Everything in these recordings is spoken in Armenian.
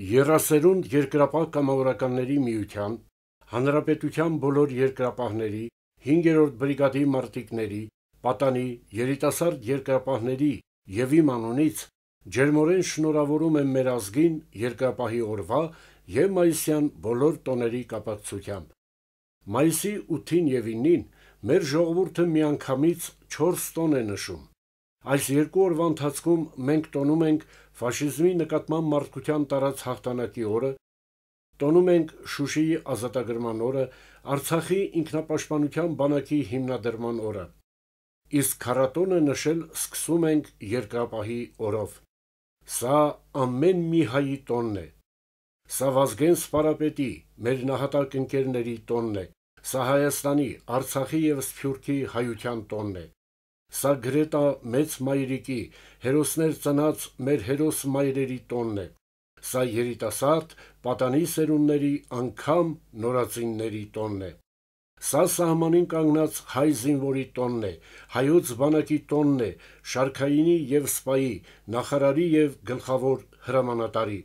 Երասերունդ երկրապահ կամավորականների միության, հանրապետության բոլոր երկրապահների, 5-րդ բրիգադի մարտիկների, պատանի երիտասարդ երկրապահների եւ իմ անունից ջերմորեն շնորհավորում եմ մեր ազգին երկրապահի օրվա եւ մայիսյան բոլոր տոների կապակցությամբ։ Մայիսի 8-ին եւ 9-ին մեր ժողովուրդը միանգամից 4 տոն է նշում։ Այս երկու օրվա ընթացքում մենք տոնում ենք 1 ֆաշիզմի նկատմամբ մարդկության տարած հաղթանակի օրը տոնում ենք Շուշիի ազատագրման օրը, Արցախի ինքնապաշտպանության բանակի հիմնադրման օրը։ Իսկ քարատոնը նշել սկսում ենք երկրապահի օրով։ Սա ամեն մի հայի տոնն է։ Սա Վազգեն Սպարապետի, մեր նահատակ ընկերների տոնն է։ Սա Հայաստանի, Արցախի եւ Սփյուռքի հայության տոնն է։ Սա գրետա մեծ մայրիկի, հերոսներ ծնած մեր հերոս մայրերի տոնն է։ Սա երիտասարդ պատանի սերունների անգամ նորածինների տոնն է։ Սա սահմանին կանգնած հայ զինվորի տոնն է, հայոց բանակի տոնն է, շարքայինի եւ սպայի, նախարարի եւ գլխավոր հրամանատարի։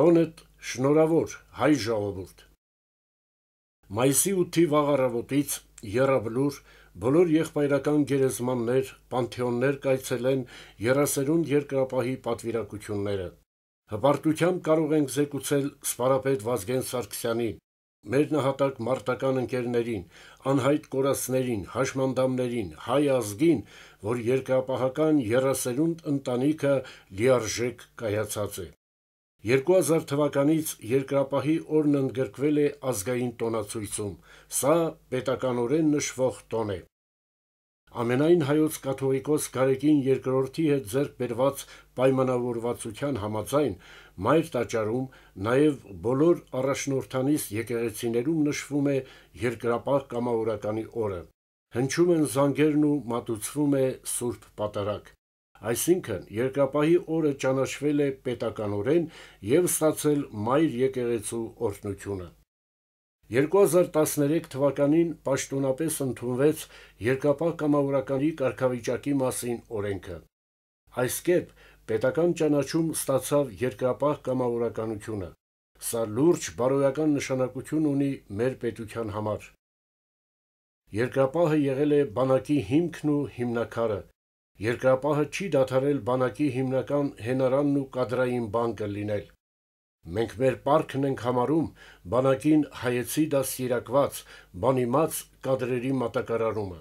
Տոնդ շնորհավոր հայ ժողովուրդ։ Մայիսի 8-ի վաղ առավոտից Երաբլուր Բոլոր եղբայրական գերեզմաններ, պանթեոններ կայցելեն երասերուն երկրապահի պատվիրակությունները։ Հպարտությամբ կարող ենք զեկուցել Սպարապետ Վազգեն Սարգսյանին, մեր նահատակ մարտական ընկերներին, անհայտ կորածներին, հաշմանդամներին, հայ ազգին, որ երկրապահական երասերուն ընտանիքը լիարժեք կայացած է։ 2000 թվականից երկրապահի օրն ընդգրկվել է ազգային տոնացույցում։ Սա պետականորեն նշվող տոն է։ Ամենայն հայոց կաթողիկոս Գարեգին II-ի հետ ձեռք բերված պայմանավորվածության համաձայն մայր տաճարում նաև բոլոր առաջնորդանից եկեղեցիներում նշվում է երկրապահ կամավորականի օրը։ Հնչում են զանգերն ու մատուցվում է Սուրբ Պատարագ։ Այսինքն երկրապահի օրը ճանաչվել է պետականորեն եւ ստացել մայր եկեղեցու օրհնությունը։ 2013 թվականին պաշտոնապես ընդունվեց երկրապահ կամավորականի կարգավիճակի մասին օրենքը։ Այս կերպ պետական ճանաչում ստացավ երկրապահ կամավորականությունը։ Սա լուրջ բարոյական նշանակություն ունի մեր պետության համար։ Երկրապահը եղել է բանակի հիմքն ու հիմնակարը, Երկրապահը չի դադարել բանակի հիմնական հենարանն ու կադրային բանկը լինել։ Մենք մեր парքն ենք համարում բանակին հայեցի դասիրակված, բանիմաց կադրերի մատակարարումը։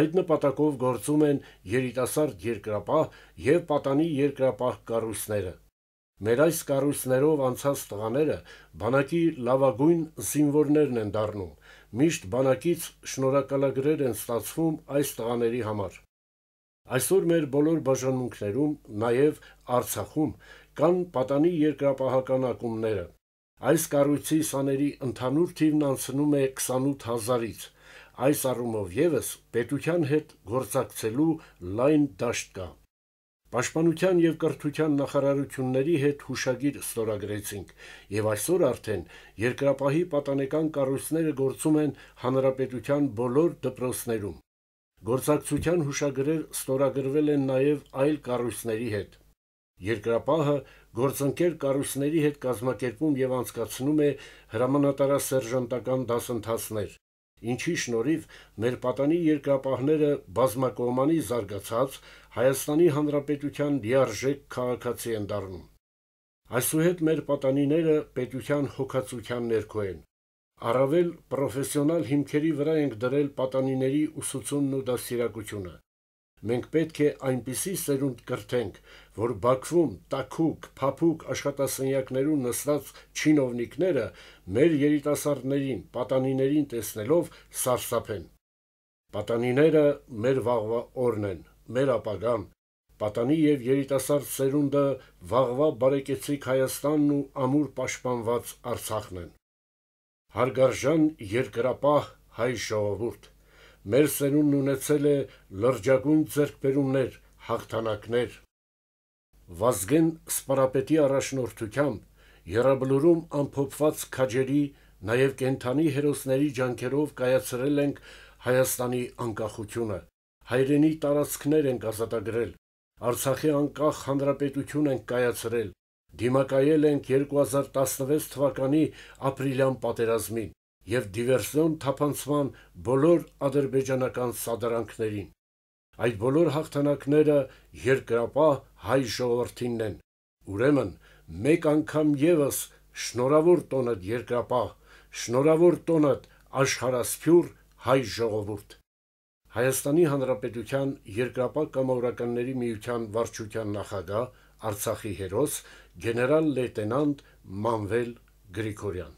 Այդ նպատակով գործում են երիտասարդ երկրապահ եւ պատանի երկրապահ կառույցները։ Մեր այս կառույցներով անցած տղաները բանակի լավագույն զինվորներն են դառնում։ Միշտ բանակից շնորհակալագրեր են ստացվում այս տղաների համար։ Այսօր մեր բոլոր բաժանմունքներում, նաև Արցախում կան պատանի երկրապահական ակումբները։ Այս կառույցի սաների ընդհանուր թիվն անցնում է 28000-ից։ Այս առումով եւս պետության հետ գործակցելու լայն դաշտ կա։ Պաշտպանության եւ կրթության նախարարությունների հետ հուշագիր ստորագրեցինք եւ այսօր արդեն երկրապահի պատանեկան կառույցները գործում են հանրապետության բոլոր դպրոցներում։ Գործակցության հուշագրեր ստորագրվել են նաև այլ կառույցների հետ։ Երկրապահը գործընկեր կառույցների հետ կազմակերպում եւ անցկացնում է հրամանատարասերժանտական դասընթացներ, ինչի շնորհիվ մեր պատանի երկրապահները բազմակողմանի զարգացած Հայաստանի Հանրապետության լիարժեք քաղաքացի են դառնում։ Այսուհետ մեր պատանիները պետության հոգացության ներքո են։ Առավել պրոֆեսիոնալ հիմքերի վրա ենք դրել պատանիների ուսուցումն ու դասիրակությունը։ Մենք պետք է այնպիսի սերունդ կրթենք, որ Բաքվում տակուկ, փափուկ աշխատասենյակներում նստած չինովնիկները մեր երիտասարդներին, պատանիներին տեսնելով սարսափեն։ Պատանիները մեր վաղվա օրն են, մեր ապագան, պատանի եւ երիտասարդ սերունդը վաղվա բարեկեցիկ Հայաստանն ու ամուր պաշտպանված Արցախն են։ Հարգարժան երկրապահ հայ ժողովուրդ, մեր սերունն ունեցել է լրջագույն ձեռքբերումներ, հաղթանակներ։ Վազգեն Սպարապետի առաջնորդությամբ Եռաբլուրում ամփոփված քաջերի նաև կենթանի հերոսների ջանքերով կայացրել ենք Հայաստանի անկախությունը։ Հայրենի տարածքներ ենք ազատագրել։ Արցախի անկախ հանրապետություն ենք կայացրել դիմակայել ենք 2016 թվականի ապրիլյան պատերազմին եւ դիվերսիոն թափանցման բոլոր ադրբեջանական սադրանքներին։ Այդ բոլոր հաղթանակները երկրապահ հայ ժողովրդինն են։ Ուրեմն մեկ անգամ եւս շնորհավոր տոնը երկրապահ, շնորհավոր տոնը աշխարհասփյուր հայ ժողովուրդ։ Հայաստանի Հանրապետության երկրապահ կամավորականների միության վարչության նախագահ Արցախի հերոս գեներալ լեյտենանտ Մանվել Գրիգորյան